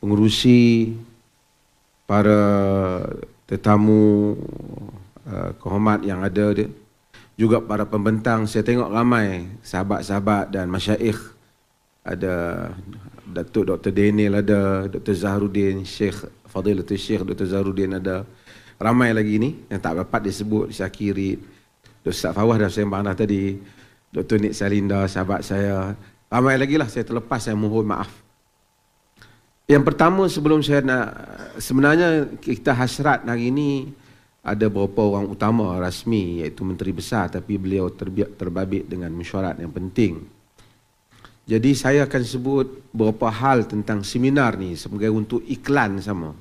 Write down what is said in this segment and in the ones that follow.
pengurusi, para tetamu uh, kehormat yang ada dia. Juga para pembentang, saya tengok ramai sahabat-sahabat dan masyaikh. Ada Datuk Dr. Daniel ada, Dr. Zahrudin, Syekh Fadilatul Syekh Dr. Zahrudin ada. Ramai lagi ni yang tak dapat disebut, Syakiri, Dr. Ustaz Fawah dah saya marah tadi, Dr. Nik Salinda, sahabat saya. Ramai lagi lah saya terlepas, saya mohon maaf. Yang pertama sebelum saya nak sebenarnya kita hasrat hari ini ada beberapa orang utama rasmi iaitu menteri besar tapi beliau terbabit dengan mesyuarat yang penting. Jadi saya akan sebut beberapa hal tentang seminar ni sebagai untuk iklan sama.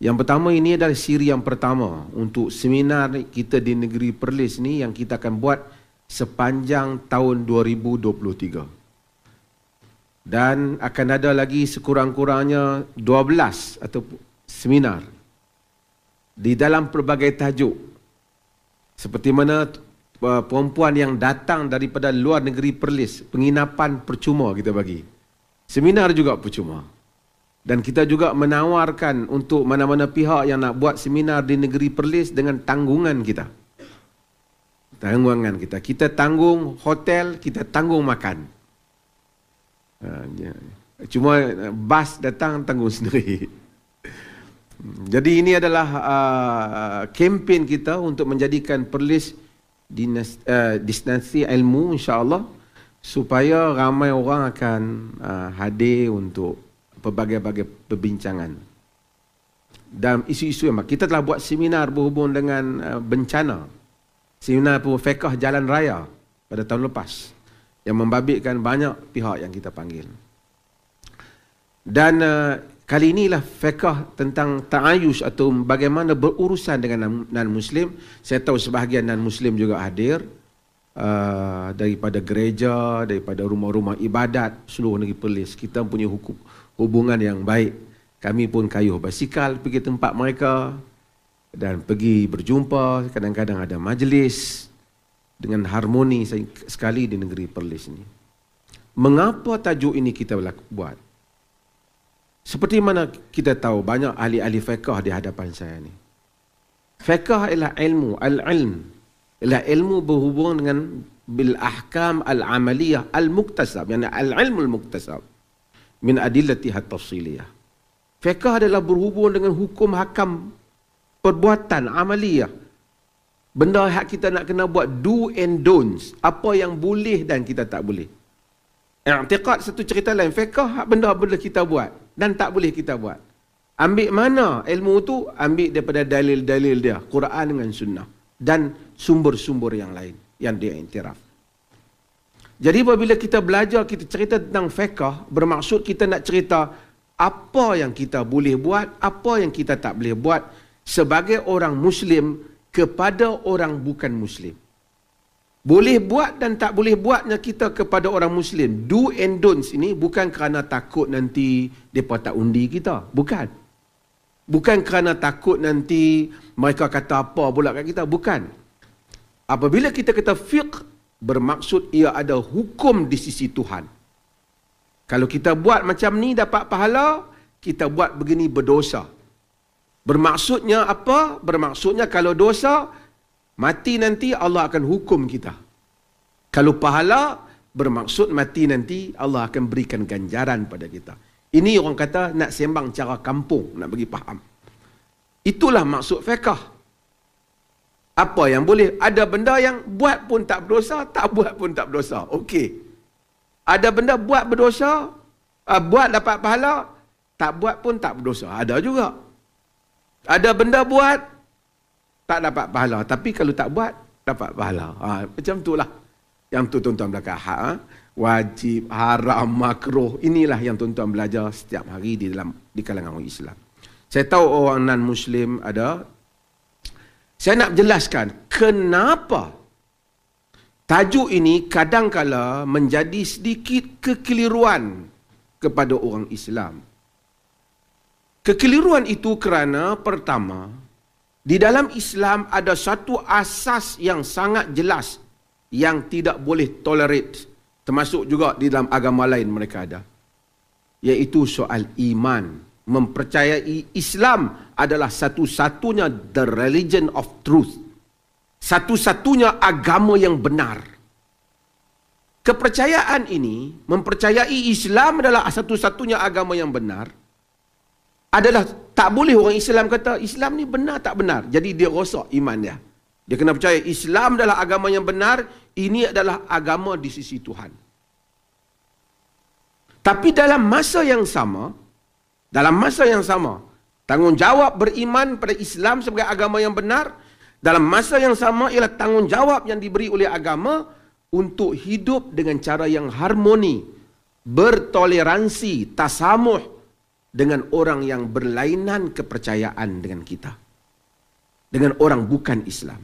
Yang pertama ini adalah siri yang pertama untuk seminar kita di negeri Perlis ni yang kita akan buat sepanjang tahun 2023 dan akan ada lagi sekurang-kurangnya 12 atau seminar di dalam pelbagai tajuk seperti mana eh, perempuan yang datang daripada luar negeri Perlis penginapan percuma kita bagi seminar juga percuma dan kita juga menawarkan untuk mana-mana pihak yang nak buat seminar di negeri Perlis dengan tanggungan kita tanggungan kita kita tanggung hotel kita tanggung makan Ah, ya. Cuma eh, bas datang tanggung sendiri. Jadi ini adalah uh, kempen kita untuk menjadikan Perlis dinas, uh, distansi ilmu insyaAllah supaya ramai orang akan ah, hadir untuk pelbagai-bagai perbincangan. Dan isu-isu yang kita telah buat seminar berhubung dengan bencana. Seminar pun fekah jalan raya pada tahun lepas yang membabitkan banyak pihak yang kita panggil. Dan uh, kali inilah fiqh tentang ta'ayus atau bagaimana berurusan dengan non-muslim. Saya tahu sebahagian non-muslim juga hadir uh, daripada gereja, daripada rumah-rumah ibadat seluruh negeri Perlis. Kita punya hukum, hubungan yang baik. Kami pun kayuh basikal pergi tempat mereka dan pergi berjumpa, kadang-kadang ada majlis dengan harmoni sekali di negeri Perlis ini. Mengapa tajuk ini kita lah buat? Seperti mana kita tahu banyak ahli-ahli fiqah di hadapan saya ni. Fiqah ialah ilmu, al-ilm. Ialah ilmu berhubung dengan bil ahkam al-amaliyah al-muktasab, yani al-ilmul muktasab min adillatiha tafsiliyah. Fiqah adalah berhubung dengan hukum hakam perbuatan amaliyah Benda hak kita nak kena buat do and don'ts. Apa yang boleh dan kita tak boleh. I'tiqad satu cerita lain. Fekah hak benda boleh kita buat dan tak boleh kita buat. Ambil mana ilmu tu? Ambil daripada dalil-dalil dia. Quran dengan sunnah. Dan sumber-sumber yang lain yang dia intiraf. Jadi apabila kita belajar, kita cerita tentang fekah, bermaksud kita nak cerita apa yang kita boleh buat, apa yang kita tak boleh buat sebagai orang Muslim kepada orang bukan muslim boleh buat dan tak boleh buatnya kita kepada orang muslim do and don'ts ini bukan kerana takut nanti depa tak undi kita bukan bukan kerana takut nanti mereka kata apa pula kat kita bukan apabila kita kata fiqh bermaksud ia ada hukum di sisi Tuhan kalau kita buat macam ni dapat pahala kita buat begini berdosa Bermaksudnya apa? Bermaksudnya kalau dosa, mati nanti Allah akan hukum kita. Kalau pahala, bermaksud mati nanti Allah akan berikan ganjaran pada kita. Ini orang kata nak sembang cara kampung, nak bagi faham. Itulah maksud fiqah. Apa yang boleh? Ada benda yang buat pun tak berdosa, tak buat pun tak berdosa. Okey. Ada benda buat berdosa, ah, buat dapat pahala, tak buat pun tak berdosa. Ada juga. Ada juga. Ada benda buat, tak dapat pahala. Tapi kalau tak buat, dapat pahala. Ha, macam lah Yang tu tuan-tuan belakang. Ha, wajib, haram, makruh. Inilah yang tuan-tuan belajar setiap hari di dalam di kalangan orang Islam. Saya tahu orang non-Muslim ada. Saya nak jelaskan kenapa tajuk ini kadangkala menjadi sedikit kekeliruan kepada orang Islam. Kekeliruan itu kerana pertama, di dalam Islam ada satu asas yang sangat jelas yang tidak boleh tolerate termasuk juga di dalam agama lain mereka ada iaitu soal iman mempercayai Islam adalah satu-satunya the religion of truth satu-satunya agama yang benar kepercayaan ini mempercayai Islam adalah satu-satunya agama yang benar adalah tak boleh orang Islam kata Islam ni benar tak benar. Jadi dia rosak iman dia. Dia kena percaya Islam adalah agama yang benar. Ini adalah agama di sisi Tuhan. Tapi dalam masa yang sama, dalam masa yang sama, tanggungjawab beriman pada Islam sebagai agama yang benar, dalam masa yang sama ialah tanggungjawab yang diberi oleh agama untuk hidup dengan cara yang harmoni, bertoleransi, tasamuh, dengan orang yang berlainan kepercayaan dengan kita. Dengan orang bukan Islam.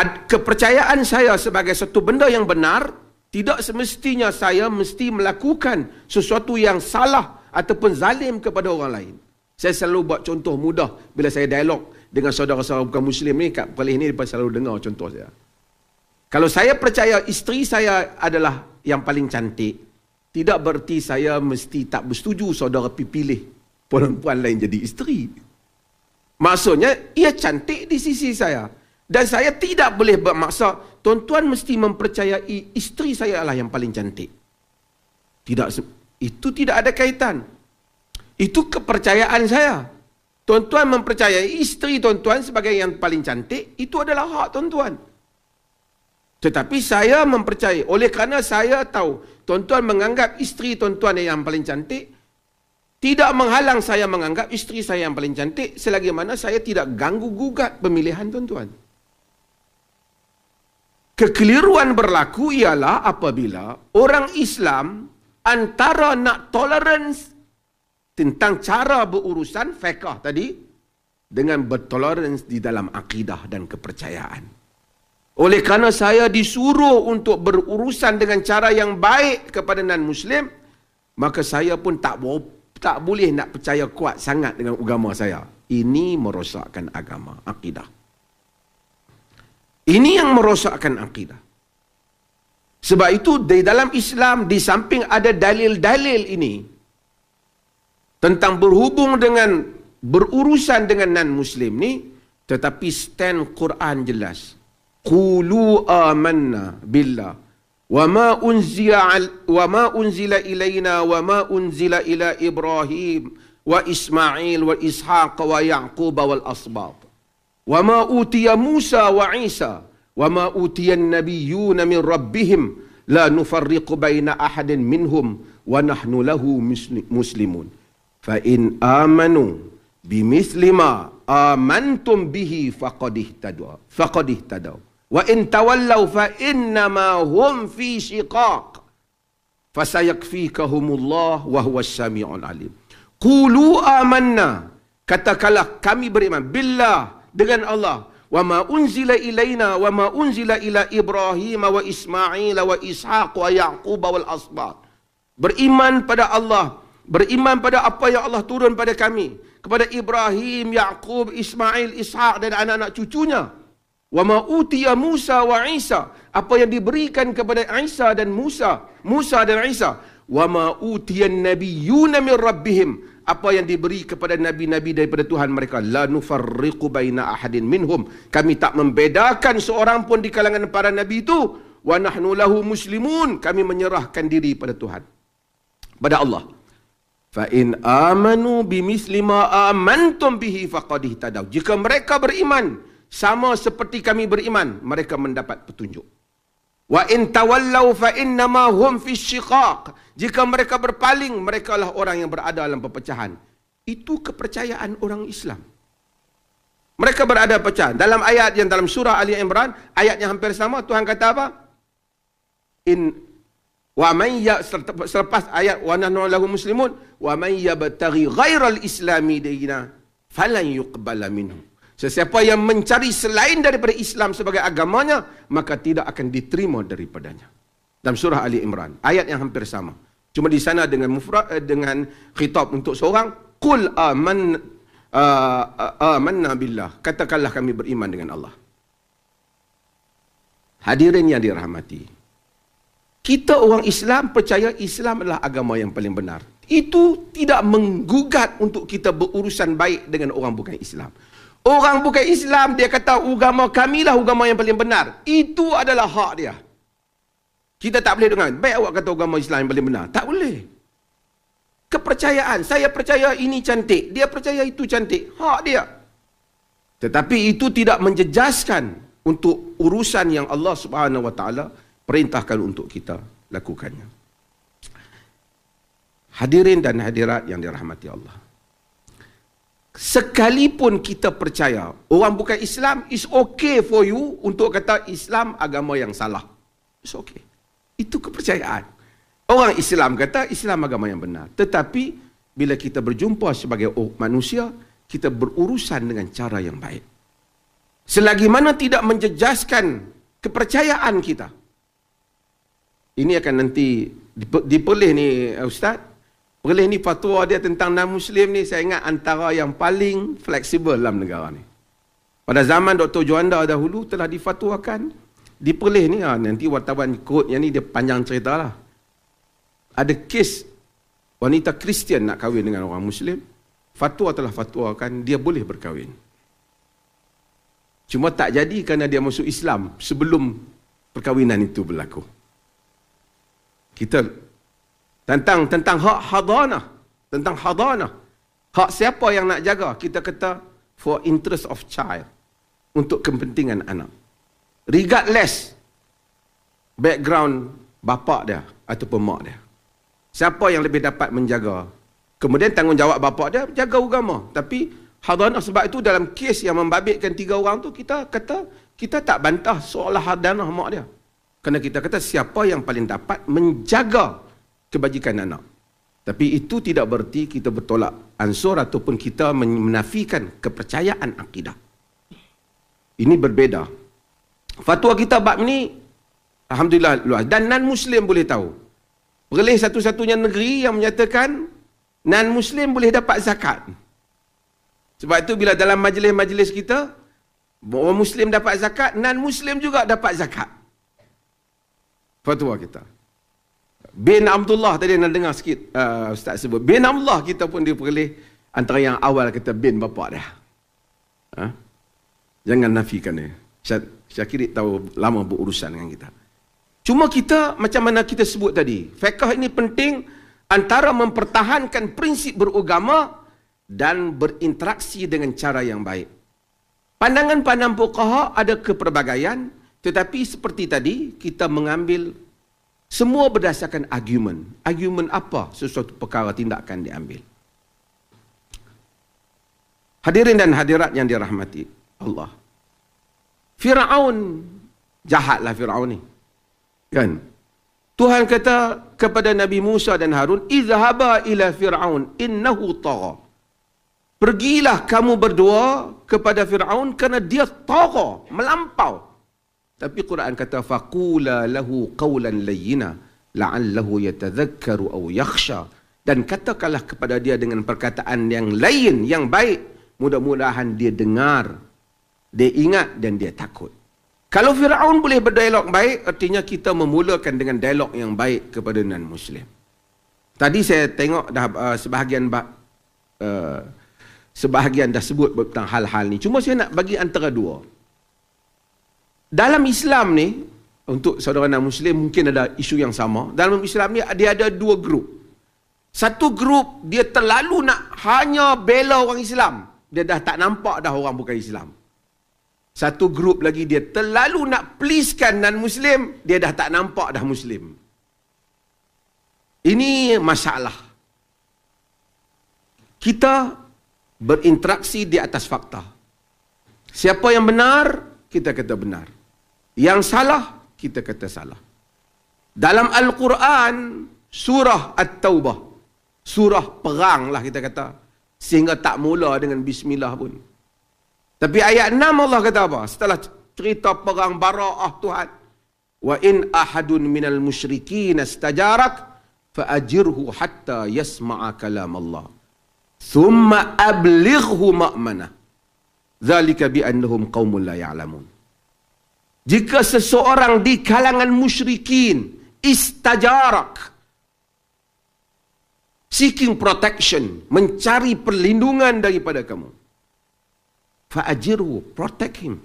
Ad, kepercayaan saya sebagai satu benda yang benar, tidak semestinya saya mesti melakukan sesuatu yang salah ataupun zalim kepada orang lain. Saya selalu buat contoh mudah bila saya dialog dengan saudara-saudara bukan Muslim ni, kat Perlis ni, mereka selalu dengar contoh saya. Kalau saya percaya isteri saya adalah yang paling cantik, tidak berarti saya mesti tak bersetuju saudara pilih perempuan lain jadi isteri. Maksudnya, ia cantik di sisi saya. Dan saya tidak boleh bermaksa tuan-tuan mesti mempercayai isteri saya lah yang paling cantik. Tidak, itu tidak ada kaitan. Itu kepercayaan saya. Tuan-tuan mempercayai isteri tuan-tuan sebagai yang paling cantik, itu adalah hak tuan-tuan. Tetapi saya mempercayai oleh kerana saya tahu tuan-tuan menganggap isteri tuan-tuan yang paling cantik tidak menghalang saya menganggap isteri saya yang paling cantik selagi mana saya tidak ganggu gugat pemilihan tuan-tuan. Kekeliruan berlaku ialah apabila orang Islam antara nak tolerance tentang cara berurusan fiqh tadi dengan bertolerance di dalam akidah dan kepercayaan. Oleh kerana saya disuruh untuk berurusan dengan cara yang baik kepada non-Muslim, maka saya pun tak tak boleh nak percaya kuat sangat dengan agama saya. Ini merosakkan agama, akidah. Ini yang merosakkan akidah. Sebab itu di dalam Islam di samping ada dalil-dalil ini tentang berhubung dengan berurusan dengan non-muslim ni tetapi stand Quran jelas. قولوا آمنا بالله وما أنزل عل وما أنزل إلينا وما أنزل إلى إبراهيم وإسماعيل وإسحاق ويعقوب والأصباط وما أوتي موسى وعيسى وما أوتي النبيون من ربهم لا نفرق بين أحد منهم ونحن له مسلمون فإن آمنوا بمثل ما آمنتم به فقد اهتدوا فقد اهتدوا wa in tawallaw fa inna hum fi shiqaq fa sayakfikahumullah wa huwa as-sami'ul alim qulu amanna katakanlah kami beriman billah dengan Allah wa ma unzila ilaina wa ma unzila ila ibrahim wa isma'il wa ishaq wa yaqub wal asbat beriman pada Allah beriman pada apa yang Allah turun pada kami kepada Ibrahim, Yaqub, Ismail, Ishaq dan anak-anak cucunya. Wa ma utiya Musa wa Isa. Apa yang diberikan kepada Isa dan Musa. Musa dan Isa. Wa ma utiya nabiyuna min rabbihim. Apa yang diberi kepada nabi-nabi daripada Tuhan mereka. La nufarriqu baina ahadin minhum. Kami tak membedakan seorang pun di kalangan para nabi itu. Wa nahnu lahu muslimun. Kami menyerahkan diri pada Tuhan. Pada Allah. Fa in amanu bimislima amantum bihi faqad ihtadaw. Jika mereka beriman, sama seperti kami beriman mereka mendapat petunjuk wa in tawallaw fa innama hum fi shiqaq jika mereka berpaling mereka merekalah orang yang berada dalam perpecahan itu kepercayaan orang Islam mereka berada pecah dalam ayat yang dalam surah ali imran ayatnya hampir sama Tuhan kata apa in wa man ya selepas ayat wa nahnu lahu muslimun wa man yabtaghi ghairal islami dinna falan yuqbala minhum Sesiapa yang mencari selain daripada Islam sebagai agamanya, maka tidak akan diterima daripadanya. Dalam surah Ali Imran, ayat yang hampir sama. Cuma di sana dengan mufra, eh, dengan khitab untuk seorang, Qul aman, uh, amanna billah. Katakanlah kami beriman dengan Allah. Hadirin yang dirahmati. Kita orang Islam percaya Islam adalah agama yang paling benar. Itu tidak menggugat untuk kita berurusan baik dengan orang bukan Islam. Orang bukan Islam, dia kata agama lah agama yang paling benar. Itu adalah hak dia. Kita tak boleh dengar. Baik awak kata agama Islam yang paling benar. Tak boleh. Kepercayaan. Saya percaya ini cantik. Dia percaya itu cantik. Hak dia. Tetapi itu tidak menjejaskan untuk urusan yang Allah Subhanahu Wa Taala perintahkan untuk kita lakukannya. Hadirin dan hadirat yang dirahmati Allah. Sekalipun kita percaya orang bukan Islam, it's okay for you untuk kata Islam agama yang salah. It's okay. Itu kepercayaan. Orang Islam kata Islam agama yang benar. Tetapi bila kita berjumpa sebagai manusia, kita berurusan dengan cara yang baik. Selagi mana tidak menjejaskan kepercayaan kita. Ini akan nanti dipelih ni Ustaz. Perlis ni fatwa dia tentang non-Muslim ni saya ingat antara yang paling fleksibel dalam negara ni. Pada zaman Dr. Juanda dahulu telah difatwakan di Perlis ni, ha, nanti wartawan ikut yang ni dia panjang cerita lah. Ada kes wanita Kristian nak kahwin dengan orang Muslim, fatwa telah fatwakan dia boleh berkahwin. Cuma tak jadi kerana dia masuk Islam sebelum perkahwinan itu berlaku. Kita tentang tentang hak hadana, tentang hadana, hak siapa yang nak jaga kita kata for interest of child untuk kepentingan anak regardless background bapa dia ataupun mak dia siapa yang lebih dapat menjaga kemudian tanggungjawab bapa dia jaga agama tapi hadana sebab itu dalam kes yang membabitkan tiga orang tu kita kata kita tak bantah soal hadana mak dia kerana kita kata siapa yang paling dapat menjaga kebajikan anak. Tapi itu tidak berarti kita bertolak ansur ataupun kita menafikan kepercayaan akidah. Ini berbeza. Fatwa kita bab ini, Alhamdulillah luas. Dan non-Muslim boleh tahu. Perlis satu-satunya negeri yang menyatakan non-Muslim boleh dapat zakat. Sebab itu bila dalam majlis-majlis kita, orang Muslim dapat zakat, non-Muslim juga dapat zakat. Fatwa kita. Bin Abdullah tadi nak dengar sikit uh, Ustaz sebut. Bin Abdullah kita pun diperoleh antara yang awal kata bin bapak dah, Ha? Jangan nafikan dia. Syah, Syakirik tahu lama berurusan dengan kita. Cuma kita macam mana kita sebut tadi. Fekah ini penting antara mempertahankan prinsip beragama dan berinteraksi dengan cara yang baik. Pandangan pandang fuqaha ada kepelbagaian tetapi seperti tadi kita mengambil semua berdasarkan argumen. Argumen apa sesuatu perkara tindakan diambil. Hadirin dan hadirat yang dirahmati Allah. Fir'aun, jahatlah Fir'aun ni. Kan? Tuhan kata kepada Nabi Musa dan Harun, Izhaba ila Fir'aun, innahu tagha. Pergilah kamu berdua kepada Fir'aun kerana dia tagha, melampau. Tapi Quran kata faqula lahu qawlan layyina la'allahu yatadhakkaru aw yakhsha dan katakanlah kepada dia dengan perkataan yang lain yang baik mudah-mudahan dia dengar dia ingat dan dia takut kalau Firaun boleh berdialog baik artinya kita memulakan dengan dialog yang baik kepada non muslim tadi saya tengok dah uh, sebahagian uh, sebahagian dah sebut tentang hal-hal ni cuma saya nak bagi antara dua dalam Islam ni untuk saudara non muslim mungkin ada isu yang sama dalam Islam ni dia ada dua grup satu grup dia terlalu nak hanya bela orang Islam dia dah tak nampak dah orang bukan Islam satu grup lagi dia terlalu nak pleasekan dan muslim dia dah tak nampak dah muslim ini masalah kita berinteraksi di atas fakta siapa yang benar kita kata benar yang salah kita kata salah. Dalam Al-Quran surah At-Taubah. Surah perang lah kita kata. Sehingga tak mula dengan bismillah pun. Tapi ayat 6 Allah kata apa? Setelah cerita perang bara'ah Tuhan. Wa in ahadun minal musyrikin astajarak fa'ajirhu hatta yasma'a kalam Allah. Thumma ablighhu ma'mana. Zalika bi'annahum qawmun la ya'lamun. Ya jika seseorang di kalangan musyrikin istajarak seeking protection, mencari perlindungan daripada kamu. Fa'ajiru, protect him.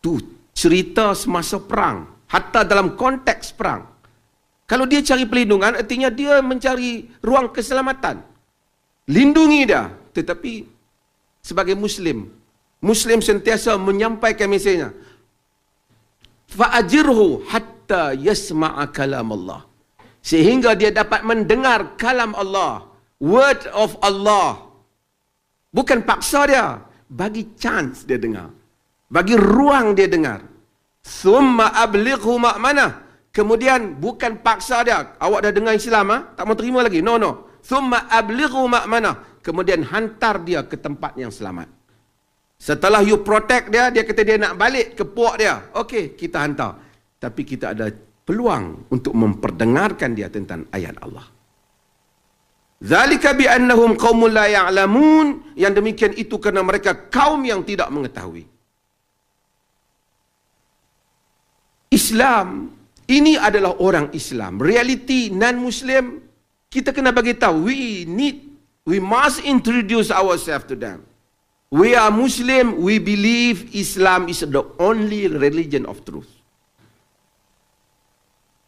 Tu cerita semasa perang, hatta dalam konteks perang. Kalau dia cari perlindungan, artinya dia mencari ruang keselamatan. Lindungi dia. Tetapi sebagai Muslim, Muslim sentiasa menyampaikan mesejnya. Fa'ajirhu hatta yasma'a kalam Allah. Sehingga dia dapat mendengar kalam Allah. Word of Allah. Bukan paksa dia. Bagi chance dia dengar. Bagi ruang dia dengar. Thumma ablighu ma'mana. Kemudian bukan paksa dia. Awak dah dengar Islam, ha? tak mau terima lagi. No, no. Thumma ablighu ma'mana. Kemudian hantar dia ke tempat yang selamat. Setelah you protect dia, dia kata dia nak balik ke puak dia. Okey, kita hantar. Tapi kita ada peluang untuk memperdengarkan dia tentang ayat Allah. Zalika bi annahum qaumun la ya'lamun. Yang demikian itu kerana mereka kaum yang tidak mengetahui. Islam ini adalah orang Islam. Realiti non-Muslim kita kena bagi tahu we need we must introduce ourselves to them. We are Muslim, we believe Islam is the only religion of truth.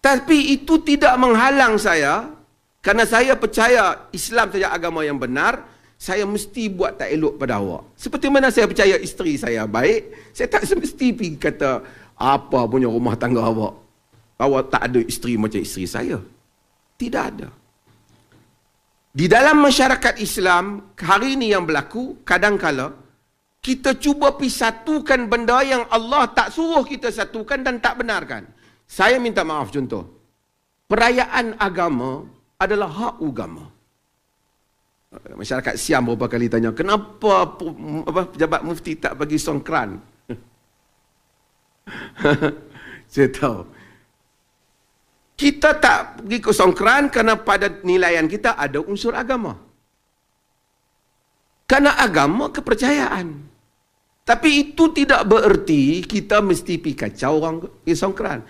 Tapi itu tidak menghalang saya kerana saya percaya Islam saja agama yang benar, saya mesti buat tak elok pada awak. Seperti mana saya percaya isteri saya baik, saya tak semesti pergi kata apa punya rumah tangga awak. Awak tak ada isteri macam isteri saya. Tidak ada. Di dalam masyarakat Islam hari ini yang berlaku kadang-kala kita cuba pi satukan benda yang Allah tak suruh kita satukan dan tak benarkan. Saya minta maaf contoh. Perayaan agama adalah hak agama. Eh, masyarakat Siam beberapa kali tanya, kenapa apa, pejabat mufti tak bagi songkran? Saya tahu kita tak pergi ke songkran kerana pada nilaian kita ada unsur agama. Kerana agama kepercayaan. Tapi itu tidak bererti kita mesti pergi kacau orang pergi songkran.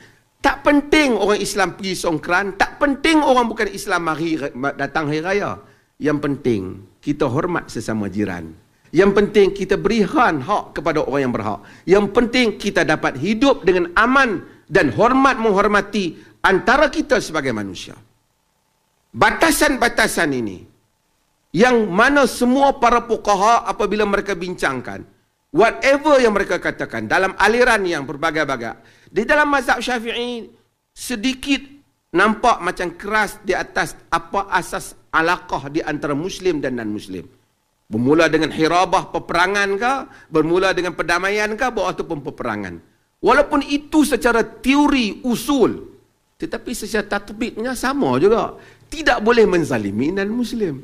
Tak penting orang Islam pergi songkran. Tak penting orang bukan Islam mari datang hari raya. Yang penting kita hormat sesama jiran. Yang penting kita berikan hak kepada orang yang berhak. Yang penting kita dapat hidup dengan aman dan hormat menghormati antara kita sebagai manusia. Batasan-batasan ini yang mana semua para pukaha apabila mereka bincangkan whatever yang mereka katakan dalam aliran yang berbagai-bagai di dalam mazhab syafi'i sedikit nampak macam keras di atas apa asas alaqah di antara muslim dan non-muslim bermula dengan hirabah peperangan ke bermula dengan perdamaian ke ataupun peperangan walaupun itu secara teori usul tetapi secara tatbiknya sama juga. Tidak boleh menzalimi dan muslim.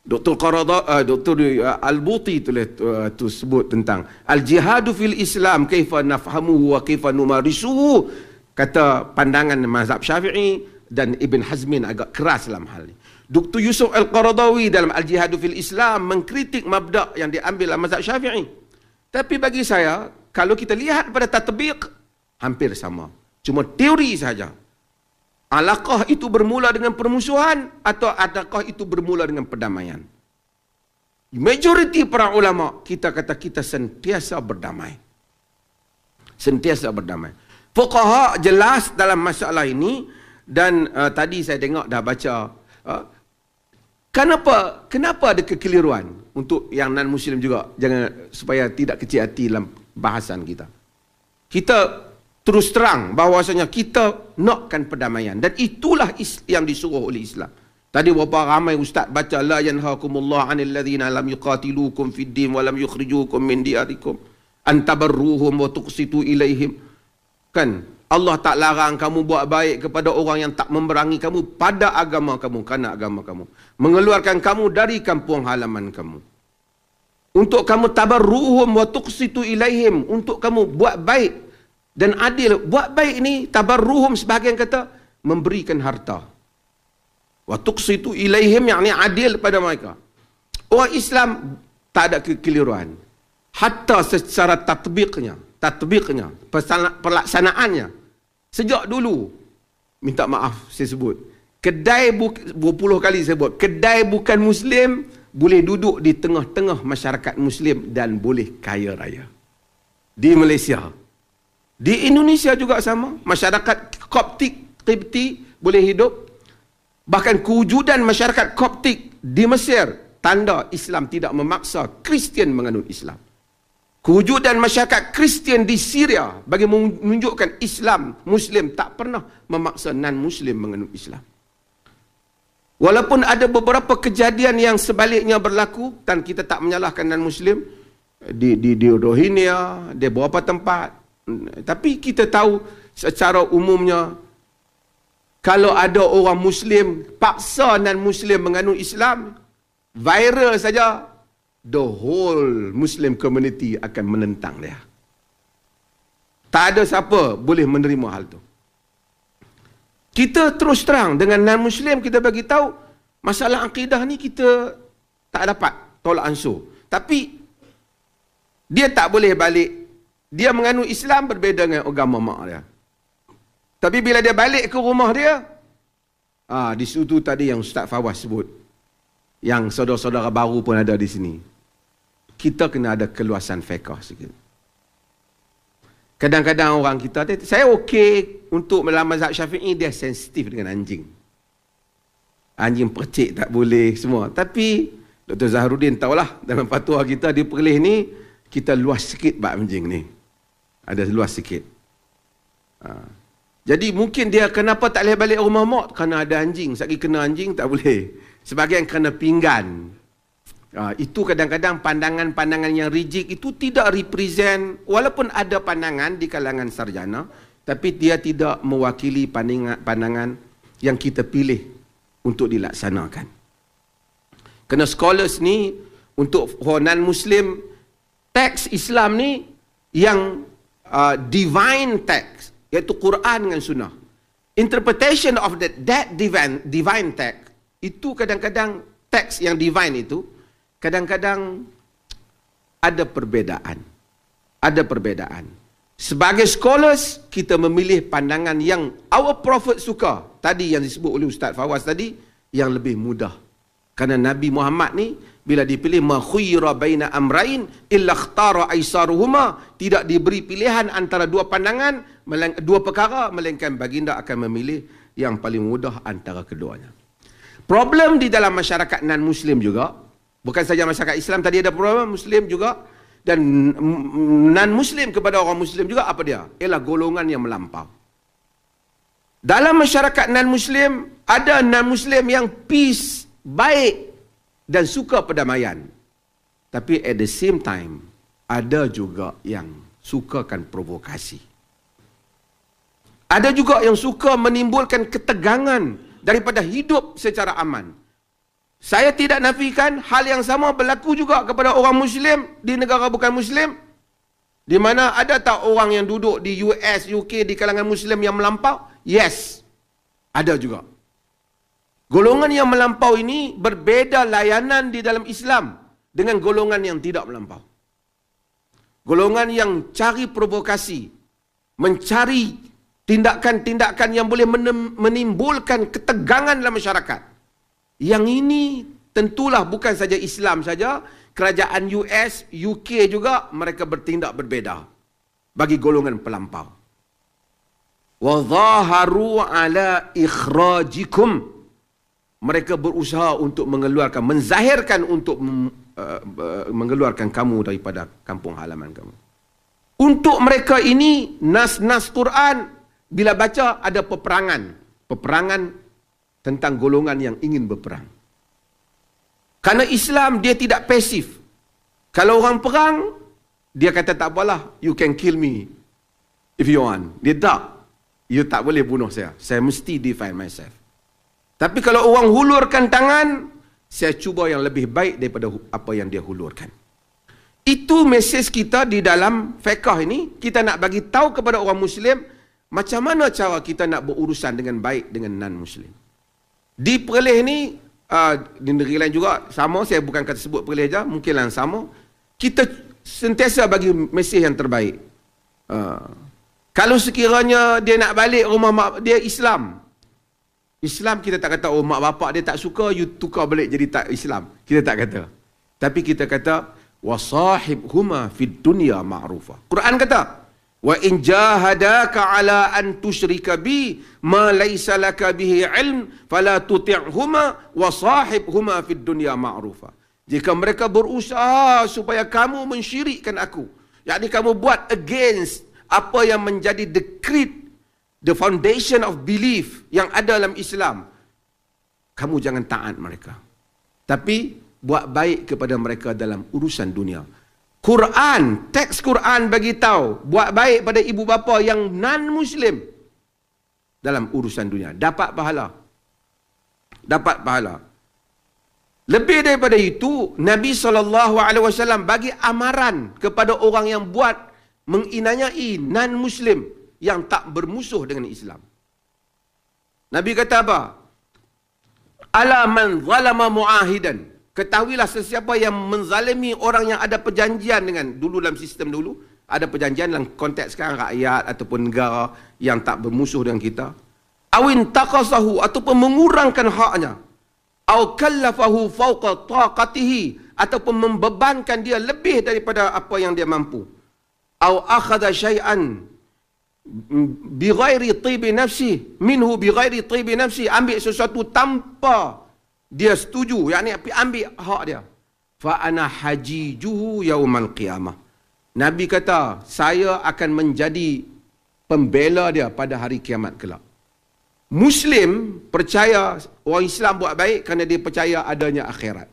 Doktor Qarada, uh, eh, Dr. Eh, Al-Buti telah uh, eh, tu sebut tentang Al-Jihadu fil Islam kaifa nafhamu wa kaifa numarisuhu kata pandangan mazhab syafi'i dan Ibn Hazmin agak keras dalam hal ini. Doktor Yusuf Al-Qaradawi dalam Al-Jihadu fil Islam mengkritik mabda' yang diambil dalam mazhab syafi'i. Tapi bagi saya, kalau kita lihat pada tatbik, hampir sama. Cuma teori saja. Alakah itu bermula dengan permusuhan atau adakah itu bermula dengan perdamaian? Majoriti para ulama kita kata kita sentiasa berdamai. Sentiasa berdamai. Fuqaha jelas dalam masalah ini dan uh, tadi saya tengok dah baca uh, kenapa kenapa ada kekeliruan untuk yang non muslim juga jangan supaya tidak kecil hati dalam bahasan kita. Kita terus terang bahawasanya kita nakkan perdamaian dan itulah yang disuruh oleh Islam. Tadi berapa ramai ustaz baca la yanhaakumullah 'anil ladzina lam yuqatilukum fid din wa lam yukhrijukum min diyarikum an tabarruhum wa tuqsitu ilaihim. Kan Allah tak larang kamu buat baik kepada orang yang tak memerangi kamu pada agama kamu kerana agama kamu. Mengeluarkan kamu dari kampung halaman kamu. Untuk kamu tabarruhum wa tuqsitu ilaihim untuk kamu buat baik dan adil buat baik ni tabarruhum sebahagian kata memberikan harta wa tuqsitu ilaihim yakni adil pada mereka orang Islam tak ada kekeliruan hatta secara tatbiknya tatbiknya pelaksanaannya sejak dulu minta maaf saya sebut kedai bu- 20 kali saya buat kedai bukan muslim boleh duduk di tengah-tengah masyarakat muslim dan boleh kaya raya di Malaysia di Indonesia juga sama, masyarakat Koptik, Kipti boleh hidup. Bahkan kewujudan masyarakat Koptik di Mesir, tanda Islam tidak memaksa Kristian menganut Islam. Kewujudan masyarakat Kristian di Syria bagi menunjukkan Islam, Muslim tak pernah memaksa non-Muslim menganut Islam. Walaupun ada beberapa kejadian yang sebaliknya berlaku dan kita tak menyalahkan non-Muslim di, di, di Rohingya, di beberapa tempat tapi kita tahu secara umumnya kalau ada orang muslim paksa dan muslim menganut Islam viral saja the whole muslim community akan menentang dia. Tak ada siapa boleh menerima hal tu. Kita terus terang dengan non muslim kita bagi tahu masalah akidah ni kita tak dapat tolak ansur. Tapi dia tak boleh balik dia menganut Islam berbeza dengan agama mak dia. Tapi bila dia balik ke rumah dia, ah di situ tadi yang Ustaz Fawaz sebut, yang saudara-saudara baru pun ada di sini. Kita kena ada keluasan fiqh sikit. Kadang-kadang orang kita, saya okey untuk dalam mazhab ini dia sensitif dengan anjing. Anjing percik tak boleh semua. Tapi Dr. Zahrudin tahulah dalam fatwa kita di Perlis ni, kita luas sikit bab anjing ni ada luas sikit. Ha. Jadi mungkin dia kenapa tak boleh balik rumah mak? Kerana ada anjing. Sekali kena anjing tak boleh. Sebagian kena pinggan. Ha, itu kadang-kadang pandangan-pandangan yang rijik itu tidak represent walaupun ada pandangan di kalangan sarjana tapi dia tidak mewakili pandangan-pandangan yang kita pilih untuk dilaksanakan. Kena scholars ni untuk non muslim teks Islam ni yang uh, divine text iaitu Quran dengan sunnah interpretation of that that divine divine text itu kadang-kadang teks yang divine itu kadang-kadang ada perbezaan ada perbezaan sebagai scholars kita memilih pandangan yang our prophet suka tadi yang disebut oleh ustaz Fawaz tadi yang lebih mudah kerana Nabi Muhammad ni bila dipilih ma khuyra baina amrain illa khtara aisaruhuma tidak diberi pilihan antara dua pandangan dua perkara melainkan baginda akan memilih yang paling mudah antara keduanya problem di dalam masyarakat non muslim juga bukan saja masyarakat Islam tadi ada problem muslim juga dan non muslim kepada orang muslim juga apa dia ialah golongan yang melampau dalam masyarakat non muslim ada non muslim yang peace baik dan suka perdamaian. Tapi at the same time, ada juga yang sukakan provokasi. Ada juga yang suka menimbulkan ketegangan daripada hidup secara aman. Saya tidak nafikan hal yang sama berlaku juga kepada orang Muslim di negara bukan Muslim. Di mana ada tak orang yang duduk di US, UK, di kalangan Muslim yang melampau? Yes, ada juga. Golongan yang melampau ini berbeda layanan di dalam Islam dengan golongan yang tidak melampau. Golongan yang cari provokasi, mencari tindakan-tindakan yang boleh menimbulkan ketegangan dalam masyarakat. Yang ini tentulah bukan saja Islam saja, kerajaan US, UK juga mereka bertindak berbeda bagi golongan pelampau. وَظَاهَرُوا ala إِخْرَاجِكُمْ mereka berusaha untuk mengeluarkan menzahirkan untuk uh, uh, mengeluarkan kamu daripada kampung halaman kamu untuk mereka ini nas-nas Quran bila baca ada peperangan peperangan tentang golongan yang ingin berperang Karena Islam dia tidak pasif kalau orang perang dia kata tak apalah you can kill me if you want dia tak you tak boleh bunuh saya saya mesti define myself tapi kalau orang hulurkan tangan, saya cuba yang lebih baik daripada apa yang dia hulurkan. Itu mesej kita di dalam fiqh ini, kita nak bagi tahu kepada orang muslim macam mana cara kita nak berurusan dengan baik dengan non muslim. Di Perlis ni uh, di negeri lain juga sama saya bukan kata sebut Perlis saja, mungkinlah sama. Kita sentiasa bagi mesej yang terbaik. Uh, kalau sekiranya dia nak balik rumah mak, dia Islam, Islam kita tak kata oh mak bapak dia tak suka you tukar balik jadi tak Islam. Kita tak kata. Tapi kita kata wasahib huma fid dunya ma'rufa. Quran kata wa in jahadaka ala an tusyrika bi ma laysa laka bihi ilm fala tuti'huma wasahib huma fid dunya ma'rufa. Jika mereka berusaha supaya kamu mensyirikkan aku, yakni kamu buat against apa yang menjadi dekrit the foundation of belief yang ada dalam Islam. Kamu jangan taat mereka. Tapi buat baik kepada mereka dalam urusan dunia. Quran, teks Quran bagi tahu buat baik pada ibu bapa yang non muslim dalam urusan dunia dapat pahala. Dapat pahala. Lebih daripada itu, Nabi saw bagi amaran kepada orang yang buat menginayai non muslim yang tak bermusuh dengan Islam. Nabi kata apa? Alaman man zalama muahidan. Ketahuilah sesiapa yang menzalimi orang yang ada perjanjian dengan dulu dalam sistem dulu, ada perjanjian dalam konteks sekarang rakyat ataupun negara yang tak bermusuh dengan kita. Awin taqasahu ataupun mengurangkan haknya. Aw kallafahu fawqa taqatihi ataupun membebankan dia lebih daripada apa yang dia mampu. Aw akhadha syai'an bighairi tibi nafsi minhu bighairi tibi nafsi ambil sesuatu tanpa dia setuju yakni ambil hak dia fa ana hajijuhu yaumal qiyamah nabi kata saya akan menjadi pembela dia pada hari kiamat kelak muslim percaya orang islam buat baik kerana dia percaya adanya akhirat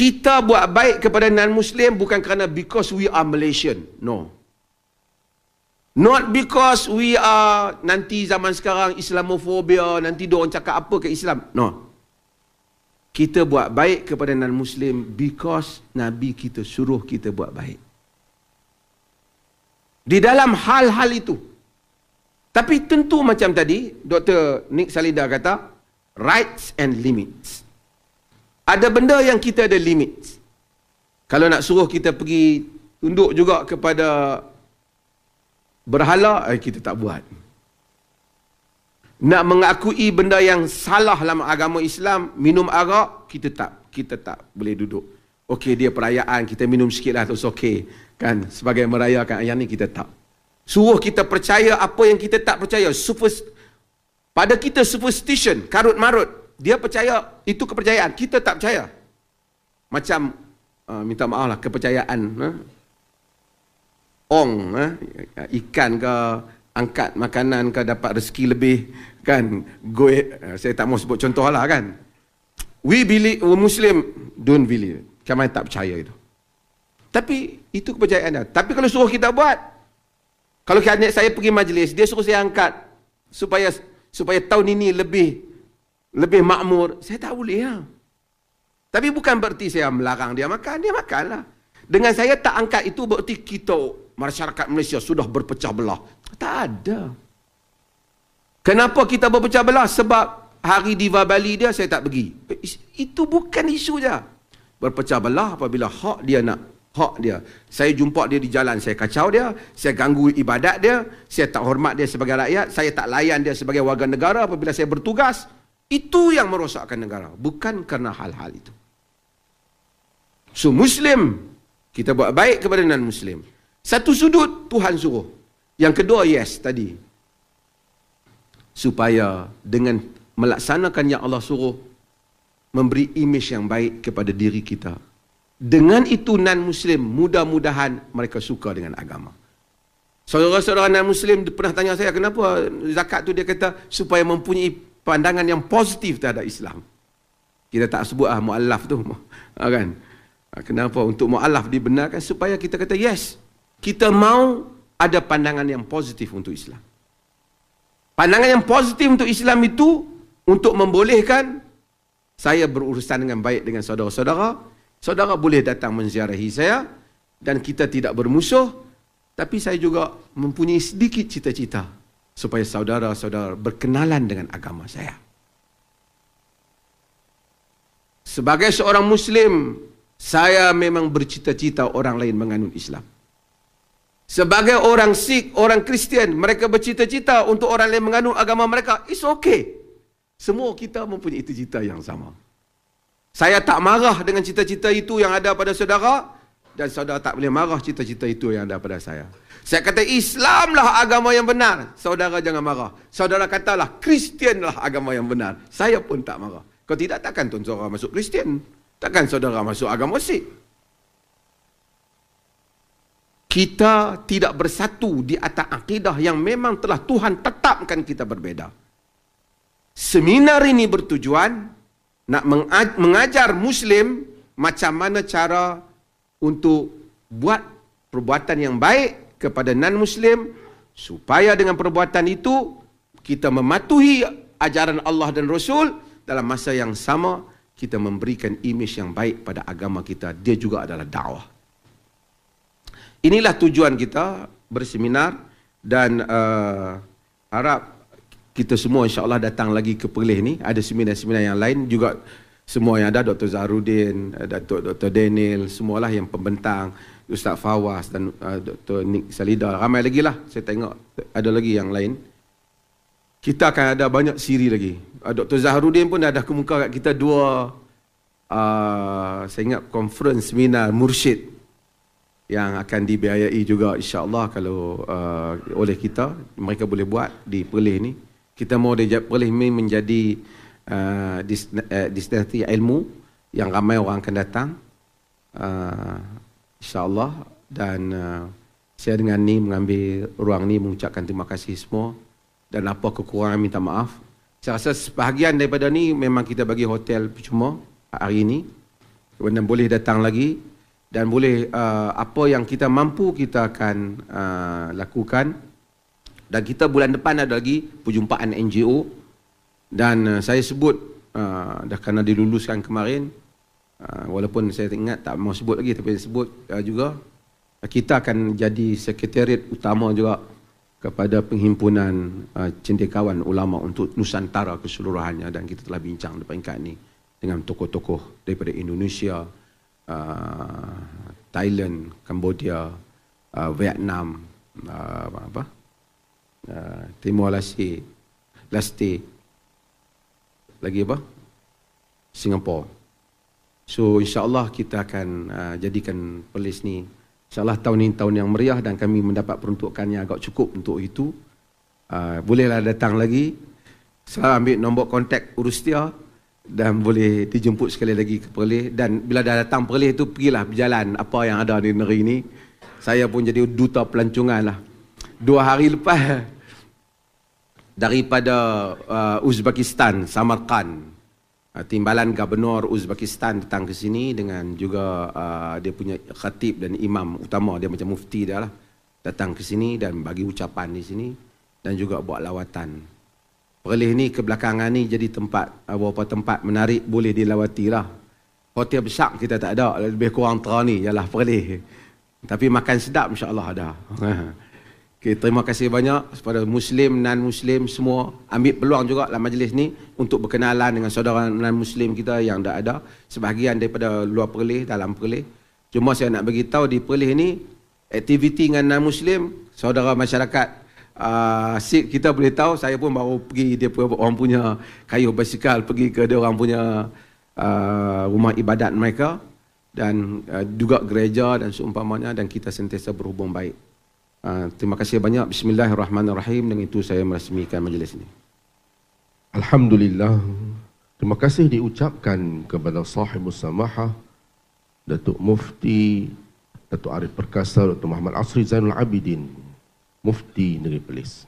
kita buat baik kepada non muslim bukan kerana because we are malaysian no Not because we are nanti zaman sekarang Islamophobia, nanti dia orang cakap apa ke Islam. No. Kita buat baik kepada non-Muslim because Nabi kita suruh kita buat baik. Di dalam hal-hal itu. Tapi tentu macam tadi, Dr. Nick Salida kata, rights and limits. Ada benda yang kita ada limits. Kalau nak suruh kita pergi tunduk juga kepada Berhala eh, kita tak buat. Nak mengakui benda yang salah dalam agama Islam, minum arak, kita tak kita tak boleh duduk. Okey dia perayaan, kita minum sikitlah terus okey. Kan sebagai merayakan yang ni kita tak. Suruh kita percaya apa yang kita tak percaya. Super, pada kita superstition, karut marut. Dia percaya itu kepercayaan, kita tak percaya. Macam uh, minta maaf lah kepercayaan. Huh? Ha? ong eh, ikan ke angkat makanan ke dapat rezeki lebih kan go eh, saya tak mau sebut contoh lah kan we believe we muslim don't believe macam mana tak percaya itu tapi itu kepercayaan dia tapi kalau suruh kita buat kalau kerana saya pergi majlis dia suruh saya angkat supaya supaya tahun ini lebih lebih makmur saya tak boleh ya. tapi bukan berarti saya melarang dia makan dia makanlah dengan saya tak angkat itu berarti kita masyarakat Malaysia sudah berpecah belah. Tak ada. Kenapa kita berpecah belah? Sebab hari Diva Bali dia saya tak pergi. Eh, itu bukan isu dia. Berpecah belah apabila hak dia nak hak dia. Saya jumpa dia di jalan, saya kacau dia, saya ganggu ibadat dia, saya tak hormat dia sebagai rakyat, saya tak layan dia sebagai warga negara apabila saya bertugas. Itu yang merosakkan negara, bukan kerana hal-hal itu. So Muslim, kita buat baik kepada non-Muslim. Satu sudut Tuhan suruh. Yang kedua yes tadi. Supaya dengan melaksanakan yang Allah suruh memberi imej yang baik kepada diri kita. Dengan itu non muslim mudah-mudahan mereka suka dengan agama. Saudara-saudara non muslim pernah tanya saya kenapa zakat tu dia kata supaya mempunyai pandangan yang positif terhadap Islam. Kita tak sebut ah mu'allaf tu. Ha, kan? Ah, kenapa? Untuk mu'allaf dibenarkan supaya kita kata yes kita mau ada pandangan yang positif untuk Islam. Pandangan yang positif untuk Islam itu untuk membolehkan saya berurusan dengan baik dengan saudara-saudara. Saudara boleh datang menziarahi saya dan kita tidak bermusuh. Tapi saya juga mempunyai sedikit cita-cita supaya saudara-saudara berkenalan dengan agama saya. Sebagai seorang Muslim, saya memang bercita-cita orang lain menganut Islam. Sebagai orang Sikh, orang Kristian, mereka bercita-cita untuk orang lain menganut agama mereka. It's okay. Semua kita mempunyai cita-cita yang sama. Saya tak marah dengan cita-cita itu yang ada pada saudara dan saudara tak boleh marah cita-cita itu yang ada pada saya. Saya kata Islamlah agama yang benar. Saudara jangan marah. Saudara katalah Kristianlah agama yang benar. Saya pun tak marah. Kalau tidak takkan tuan saudara masuk Kristian. Takkan saudara masuk agama Sikh kita tidak bersatu di atas akidah yang memang telah Tuhan tetapkan kita berbeda. Seminar ini bertujuan nak mengajar Muslim macam mana cara untuk buat perbuatan yang baik kepada non-Muslim supaya dengan perbuatan itu kita mematuhi ajaran Allah dan Rasul dalam masa yang sama kita memberikan imej yang baik pada agama kita. Dia juga adalah dakwah inilah tujuan kita berseminar dan uh, harap kita semua insyaAllah datang lagi ke Perlis ni. Ada seminar-seminar yang lain juga semua yang ada, Dr. Zarudin, Dr. Dr. Daniel, semualah yang pembentang, Ustaz Fawaz dan uh, Dr. Nik Salida. Ramai lagi lah saya tengok ada lagi yang lain. Kita akan ada banyak siri lagi. Uh, Dr. Zaharuddin pun dah ada kemuka kat kita dua, uh, saya ingat, conference, seminar, mursyid yang akan dibiayai juga insyaAllah kalau uh, oleh kita mereka boleh buat di Perlis ni kita mahu dia Perlis ni menjadi uh, uh destinasi uh, ilmu yang ramai orang akan datang uh, insyaAllah dan uh, saya dengan ni mengambil ruang ni mengucapkan terima kasih semua dan apa kekurangan minta maaf saya rasa sebahagian daripada ni memang kita bagi hotel percuma hari ini kemudian boleh datang lagi dan boleh uh, apa yang kita mampu kita akan uh, lakukan dan kita bulan depan ada lagi perjumpaan NGO dan uh, saya sebut uh, dah kena diluluskan kemarin uh, walaupun saya ingat tak mau sebut lagi tapi sebut uh, juga uh, kita akan jadi sekretariat utama juga kepada penghimpunan uh, cendekiawan ulama untuk Nusantara keseluruhannya dan kita telah bincang di peringkat ini dengan tokoh-tokoh daripada Indonesia, uh, Thailand, Cambodia, uh, Vietnam, uh, apa? Uh, Timor Leste, Leste, lagi apa? Singapore. So insyaAllah kita akan uh, jadikan Perlis ni InsyaAllah tahun ini tahun yang meriah Dan kami mendapat peruntukan yang agak cukup untuk itu uh, Bolehlah datang lagi Saya ambil nombor kontak urus dia dan boleh dijemput sekali lagi ke Perlis dan bila dah datang Perlis tu pergilah berjalan apa yang ada di negeri ni saya pun jadi duta pelancongan lah dua hari lepas daripada uh, Uzbekistan, Samarkand uh, timbalan gubernur Uzbekistan datang ke sini dengan juga uh, dia punya khatib dan imam utama dia macam mufti dah lah datang ke sini dan bagi ucapan di sini dan juga buat lawatan Perlis ni kebelakangan ni jadi tempat uh, beberapa tempat menarik boleh dilawati lah. Hotel besar kita tak ada, lebih kurang terani ialah Perlis. Tapi makan sedap insya-Allah ada. Okay, terima kasih banyak kepada Muslim, non-Muslim semua. Ambil peluang juga dalam majlis ni untuk berkenalan dengan saudara non-Muslim kita yang dah ada. Sebahagian daripada luar Perlis, dalam Perlis. Cuma saya nak beritahu di Perlis ni, aktiviti dengan non-Muslim, saudara masyarakat Uh, kita boleh tahu saya pun baru pergi dia punya orang punya kayu basikal pergi ke dia orang punya uh, rumah ibadat mereka dan uh, juga gereja dan seumpamanya dan kita sentiasa berhubung baik. Uh, terima kasih banyak. Bismillahirrahmanirrahim. Dengan itu saya merasmikan majlis ini. Alhamdulillah. Terima kasih diucapkan kepada sahibu samaha Datuk Mufti Datuk Arif Perkasa Datuk Muhammad Asri Zainul Abidin Mufti Negeri Perlis.